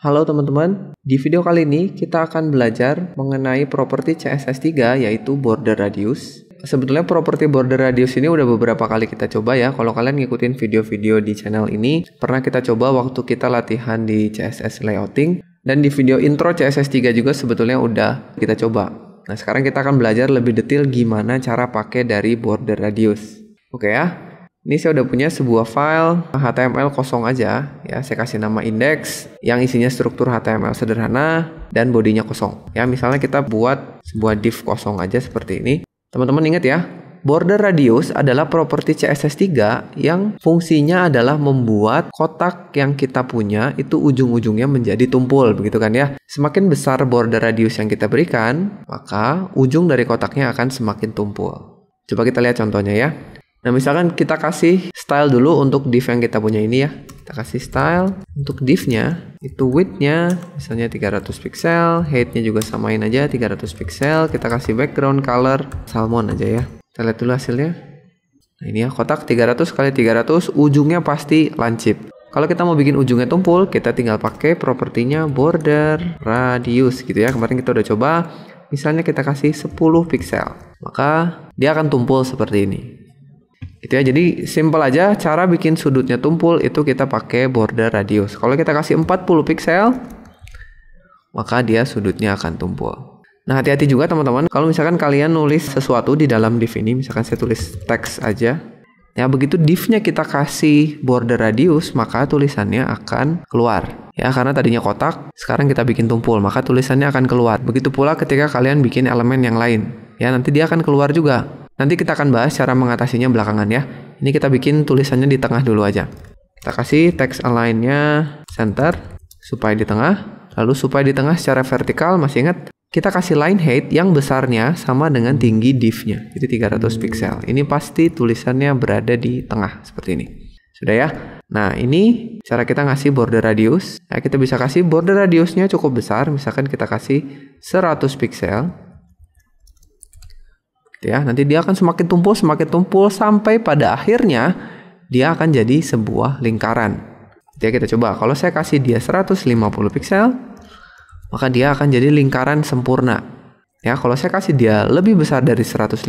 Halo teman-teman, di video kali ini kita akan belajar mengenai properti CSS3 yaitu border radius. Sebetulnya properti border radius ini udah beberapa kali kita coba ya. Kalau kalian ngikutin video-video di channel ini, pernah kita coba waktu kita latihan di CSS layouting dan di video intro CSS3 juga sebetulnya udah kita coba. Nah, sekarang kita akan belajar lebih detail gimana cara pakai dari border radius. Oke ya. Ini saya udah punya sebuah file HTML kosong aja, ya saya kasih nama index yang isinya struktur HTML sederhana dan bodinya kosong. Ya misalnya kita buat sebuah div kosong aja seperti ini. Teman-teman ingat ya, border radius adalah properti CSS3 yang fungsinya adalah membuat kotak yang kita punya itu ujung-ujungnya menjadi tumpul begitu kan ya. Semakin besar border radius yang kita berikan, maka ujung dari kotaknya akan semakin tumpul. Coba kita lihat contohnya ya. Nah misalkan kita kasih style dulu untuk div yang kita punya ini ya. Kita kasih style untuk divnya itu width-nya misalnya 300 pixel, height-nya juga samain aja 300 pixel. Kita kasih background color salmon aja ya. Kita lihat dulu hasilnya. Nah ini ya kotak 300 kali 300 ujungnya pasti lancip. Kalau kita mau bikin ujungnya tumpul, kita tinggal pakai propertinya border radius gitu ya. Kemarin kita udah coba, misalnya kita kasih 10 pixel, maka dia akan tumpul seperti ini. Itu ya, jadi simple aja cara bikin sudutnya tumpul itu kita pakai border radius. Kalau kita kasih 40 pixel, maka dia sudutnya akan tumpul. Nah, hati-hati juga teman-teman, kalau misalkan kalian nulis sesuatu di dalam div ini, misalkan saya tulis teks aja, Ya begitu divnya kita kasih border radius maka tulisannya akan keluar. Ya karena tadinya kotak, sekarang kita bikin tumpul maka tulisannya akan keluar. Begitu pula ketika kalian bikin elemen yang lain. Ya nanti dia akan keluar juga. Nanti kita akan bahas cara mengatasinya belakangan ya. Ini kita bikin tulisannya di tengah dulu aja. Kita kasih text align-nya center supaya di tengah. Lalu supaya di tengah secara vertikal masih ingat kita kasih line height yang besarnya sama dengan tinggi div-nya. Jadi 300 pixel. Ini pasti tulisannya berada di tengah seperti ini. Sudah ya? Nah, ini cara kita ngasih border radius. Nah, kita bisa kasih border radiusnya cukup besar. Misalkan kita kasih 100 pixel. Gitu ya nanti dia akan semakin tumpul semakin tumpul sampai pada akhirnya dia akan jadi sebuah lingkaran gitu ya kita coba kalau saya kasih dia 150 piksel maka dia akan jadi lingkaran sempurna ya kalau saya kasih dia lebih besar dari 150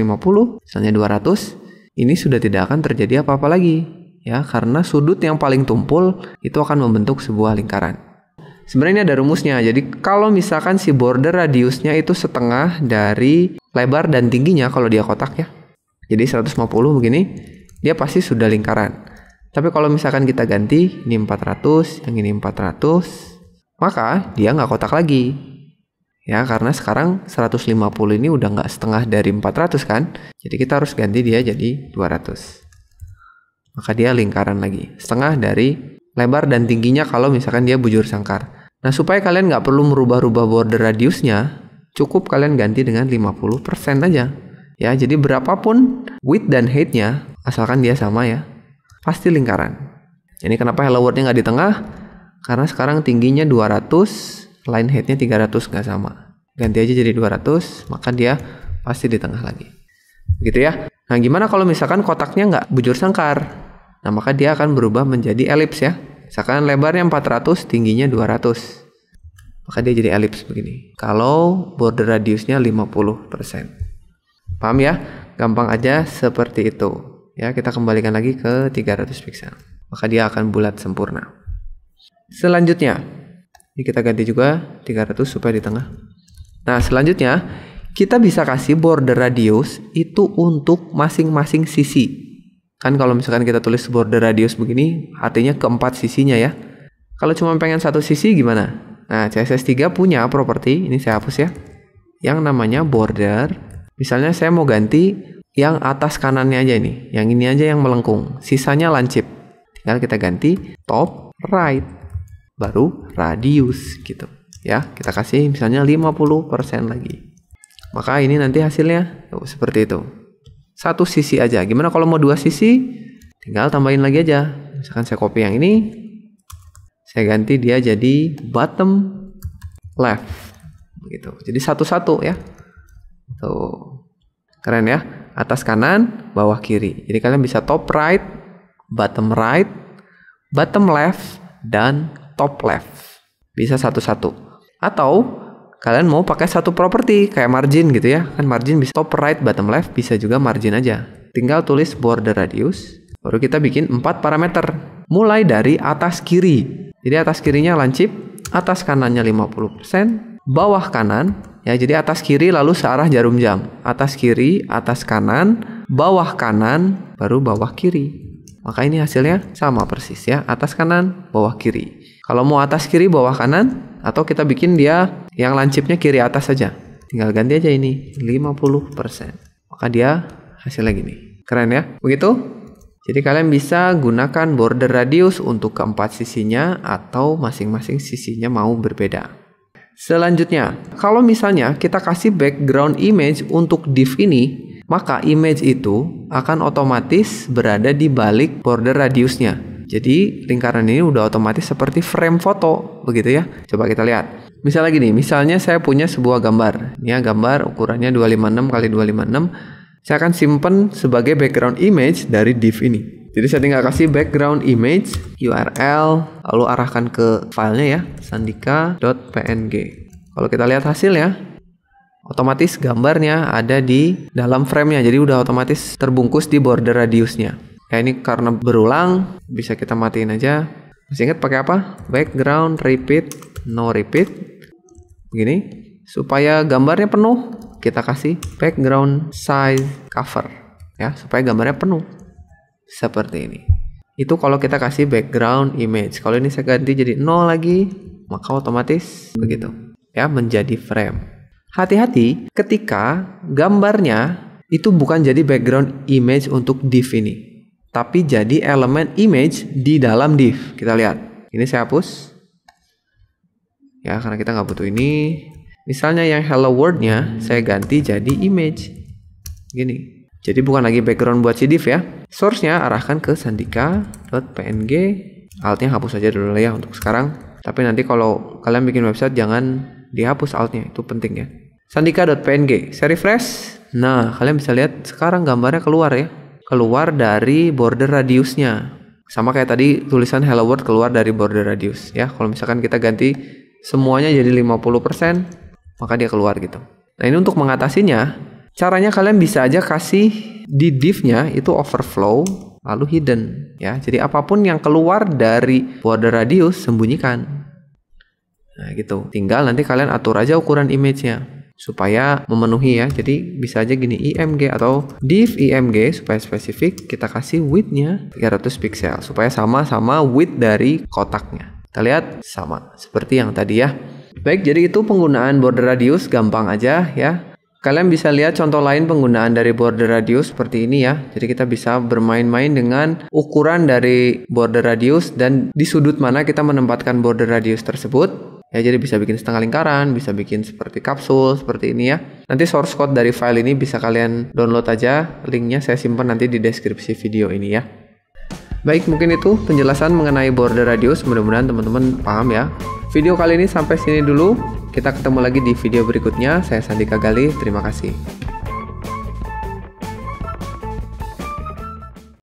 misalnya 200 ini sudah tidak akan terjadi apa-apa lagi ya karena sudut yang paling tumpul itu akan membentuk sebuah lingkaran Sebenarnya ini ada rumusnya. Jadi kalau misalkan si border radiusnya itu setengah dari lebar dan tingginya kalau dia kotak ya. Jadi 150 begini, dia pasti sudah lingkaran. Tapi kalau misalkan kita ganti ini 400, yang ini 400, maka dia nggak kotak lagi. Ya, karena sekarang 150 ini udah nggak setengah dari 400 kan. Jadi kita harus ganti dia jadi 200. Maka dia lingkaran lagi. Setengah dari lebar dan tingginya kalau misalkan dia bujur sangkar. Nah supaya kalian nggak perlu merubah-rubah border radiusnya, cukup kalian ganti dengan 50% aja. Ya, jadi berapapun width dan height-nya, asalkan dia sama ya, pasti lingkaran. Ini kenapa hello world-nya nggak di tengah? Karena sekarang tingginya 200, line height-nya 300 nggak sama. Ganti aja jadi 200, maka dia pasti di tengah lagi. Begitu ya. Nah, gimana kalau misalkan kotaknya nggak bujur sangkar? Nah, maka dia akan berubah menjadi ellipse ya. Misalkan lebarnya 400, tingginya 200. Maka dia jadi elips begini. Kalau border radiusnya 50%. Paham ya? Gampang aja seperti itu. Ya, kita kembalikan lagi ke 300 piksel. Maka dia akan bulat sempurna. Selanjutnya, ini kita ganti juga 300 supaya di tengah. Nah, selanjutnya kita bisa kasih border radius itu untuk masing-masing sisi Kan kalau misalkan kita tulis border radius begini, artinya keempat sisinya ya. Kalau cuma pengen satu sisi gimana? Nah, CSS3 punya properti, ini saya hapus ya, yang namanya border. Misalnya saya mau ganti yang atas kanannya aja ini, yang ini aja yang melengkung, sisanya lancip. Tinggal kita ganti top right, baru radius gitu. Ya, kita kasih misalnya 50% lagi. Maka ini nanti hasilnya seperti itu satu sisi aja. Gimana kalau mau dua sisi? Tinggal tambahin lagi aja. Misalkan saya copy yang ini, saya ganti dia jadi bottom left. Begitu. Jadi satu-satu ya. Tuh. Keren ya. Atas kanan, bawah kiri. Jadi kalian bisa top right, bottom right, bottom left, dan top left. Bisa satu-satu. Atau kalian mau pakai satu properti kayak margin gitu ya kan margin bisa top right bottom left bisa juga margin aja tinggal tulis border radius baru kita bikin empat parameter mulai dari atas kiri jadi atas kirinya lancip atas kanannya 50% bawah kanan ya jadi atas kiri lalu searah jarum jam atas kiri atas kanan bawah kanan baru bawah kiri maka ini hasilnya sama persis ya, atas kanan, bawah kiri. Kalau mau atas kiri, bawah kanan, atau kita bikin dia yang lancipnya kiri atas saja. Tinggal ganti aja ini, 50%. Maka dia hasilnya gini. Keren ya? Begitu? Jadi kalian bisa gunakan border radius untuk keempat sisinya atau masing-masing sisinya mau berbeda. Selanjutnya, kalau misalnya kita kasih background image untuk div ini, maka image itu akan otomatis berada di balik border radiusnya. Jadi lingkaran ini udah otomatis seperti frame foto, begitu ya. Coba kita lihat. Misalnya gini, misalnya saya punya sebuah gambar. Ini ya, gambar ukurannya 256 kali 256. Saya akan simpan sebagai background image dari div ini. Jadi saya tinggal kasih background image, URL, lalu arahkan ke filenya ya, sandika.png. Kalau kita lihat hasilnya, otomatis gambarnya ada di dalam framenya jadi udah otomatis terbungkus di border radiusnya ya ini karena berulang bisa kita matiin aja masih ingat pakai apa background repeat no repeat begini supaya gambarnya penuh kita kasih background size cover ya supaya gambarnya penuh seperti ini itu kalau kita kasih background image kalau ini saya ganti jadi nol lagi maka otomatis begitu ya menjadi frame Hati-hati ketika gambarnya itu bukan jadi background image untuk div ini, tapi jadi elemen image di dalam div. Kita lihat. Ini saya hapus. Ya, karena kita nggak butuh ini. Misalnya yang hello world-nya saya ganti jadi image. Gini. Jadi bukan lagi background buat si div ya. Source-nya arahkan ke sandika.png. Alt-nya hapus aja dulu ya untuk sekarang. Tapi nanti kalau kalian bikin website jangan dihapus alt-nya. itu penting ya sandika.png. Saya refresh. Nah, kalian bisa lihat sekarang gambarnya keluar ya. Keluar dari border radiusnya. Sama kayak tadi tulisan hello world keluar dari border radius ya. Kalau misalkan kita ganti semuanya jadi 50%, maka dia keluar gitu. Nah, ini untuk mengatasinya, caranya kalian bisa aja kasih di divnya itu overflow lalu hidden ya. Jadi apapun yang keluar dari border radius sembunyikan. Nah, gitu. Tinggal nanti kalian atur aja ukuran image-nya supaya memenuhi ya. Jadi bisa aja gini IMG atau div IMG supaya spesifik kita kasih widthnya 300 pixel supaya sama-sama width dari kotaknya. Kita lihat sama seperti yang tadi ya. Baik, jadi itu penggunaan border radius gampang aja ya. Kalian bisa lihat contoh lain penggunaan dari border radius seperti ini ya. Jadi kita bisa bermain-main dengan ukuran dari border radius dan di sudut mana kita menempatkan border radius tersebut. Ya, jadi bisa bikin setengah lingkaran, bisa bikin seperti kapsul, seperti ini ya. Nanti source code dari file ini bisa kalian download aja, linknya saya simpan nanti di deskripsi video ini ya. Baik, mungkin itu penjelasan mengenai border radius, mudah-mudahan teman-teman paham ya. Video kali ini sampai sini dulu, kita ketemu lagi di video berikutnya, saya Sandika Gali, terima kasih.